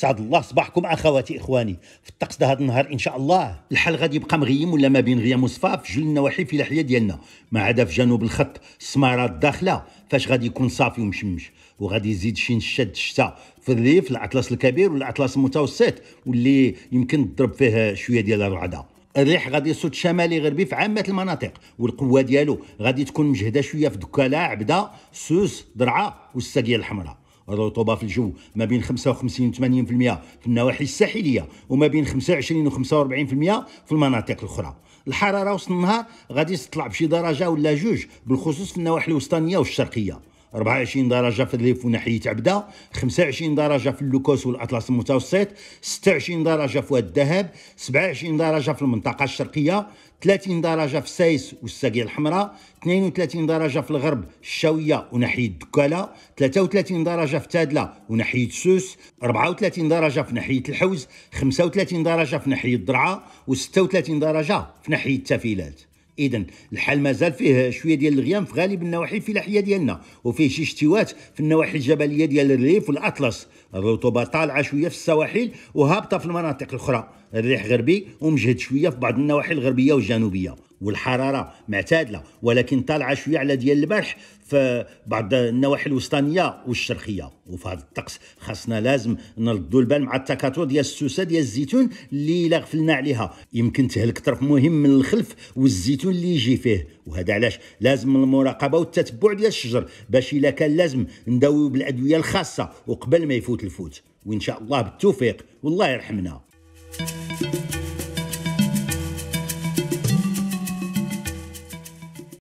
سعد الله صباحكم اخواتي اخواني في الطقس ده هذا النهار ان شاء الله الحال غادي يبقى مغيم ولا ما بين غيام وصفاف في جل النواحي في الاحياء ديالنا ما عدا في جنوب الخط السمارات الداخله فاش غادي يكون صافي ومشمش وغادي يزيد شي نشد الشتاء في الريف الاطلس الكبير والاطلس المتوسط واللي يمكن تضرب فيه شويه ديال الرعده الريح غادي يصد شمالي غربي في عامه المناطق والقوه ديالو غادي تكون مجهده شويه في دكالا عبده سوس درعا والساقيه الحمراء الرطوبه في الجو ما بين 55 و 80% في النواحي الساحليه وما بين 25 و 45% في المناطق الاخرى الحراره وسط النهار غادي تطلع بشي درجه ولا جوج بالخصوص في النواحي الوسطانيه والشرقيه 24 درجة في الليف وناحية عبدة 25 درجة في اللوكوس والأطلس المتوسط 26 درجة في واد الذهب 27 درجة في المنطقة الشرقية 30 درجة في سايس والساقية الحمراء 32 درجة في الغرب الشاوية وناحية الدكالة 33 درجة في تادلة وناحية سوس 34 درجة في ناحية الحوز 35 درجة في ناحية درعا و36 درجة في ناحية التافيلات اذا الحال مازال فيه شويه ديال الغيام في غالب النواحي الفلاحيه ديالنا وفيه شي اشتوات في النواحي الجبليه ديال الريف والاطلس الرطوبة طالعة شوية في السواحل وهابطة في المناطق الأخرى الريح غربي ومجهد شوية في بعض النواحي الغربية والجنوبية والحرارة معتدلة ولكن طالعة شوية على ديال البارح في بعض النواحي الوسطانية والشرقية وفي هذا الطقس خاصنا لازم نردوا البال مع التكاثر ديال السوسة ديال الزيتون اللي إلا غفلنا عليها يمكن تهلك طرف مهم من الخلف والزيتون اللي يجي فيه وهذا علاش لازم المراقبة والتتبع ديال الشجر باش إلا كان لازم نداويو بالأدوية الخاصة وقبل ما يفوت تلفوت وان شاء الله بالتوفيق والله يرحمنا